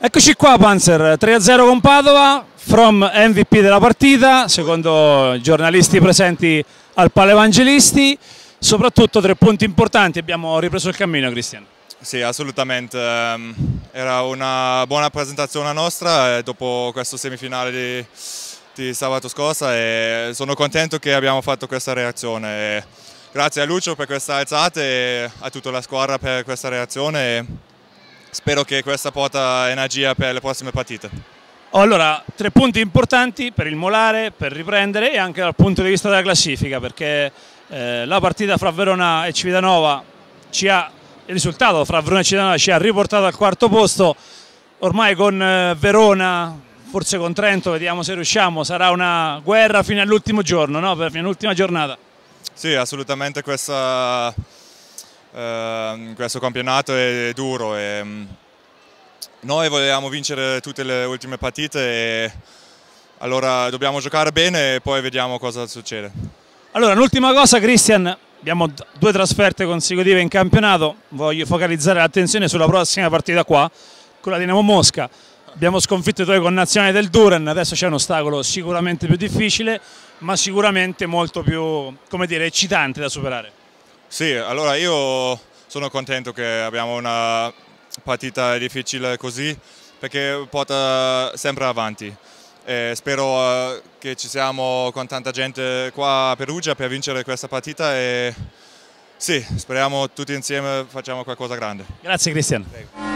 Eccoci qua Panzer, 3-0 con Padova, From MVP della partita, secondo i giornalisti presenti al Pale Evangelisti, soprattutto tre punti importanti, abbiamo ripreso il cammino Cristian. Sì, assolutamente, ehm, era una buona presentazione nostra eh, dopo questo semifinale di, di sabato scorsa e sono contento che abbiamo fatto questa reazione. Grazie a Lucio per questa alzata e a tutta la squadra per questa reazione spero che questa porta energia per le prossime partite. Oh, allora, tre punti importanti per il Molare, per riprendere e anche dal punto di vista della classifica perché eh, la partita fra Verona e Civitanova ci ha, il risultato fra Verona e Civitanova ci ha riportato al quarto posto, ormai con eh, Verona, forse con Trento, vediamo se riusciamo, sarà una guerra fino all'ultimo giorno, no? fino all'ultima giornata. Sì, assolutamente questa eh, questo campionato è duro e mm, noi volevamo vincere tutte le ultime partite e allora dobbiamo giocare bene e poi vediamo cosa succede. Allora, l'ultima cosa Cristian, abbiamo due trasferte consecutive in campionato, voglio focalizzare l'attenzione sulla prossima partita qua, con la Dinamo Mosca. Abbiamo sconfitto i tuoi connazionali del Duren, adesso c'è un ostacolo sicuramente più difficile, ma sicuramente molto più dire, eccitante da superare. Sì, allora io sono contento che abbiamo una partita difficile così perché porta sempre avanti. E spero eh, che ci siamo con tanta gente qua a Perugia per vincere questa partita e sì, speriamo tutti insieme facciamo qualcosa grande. Grazie Cristian.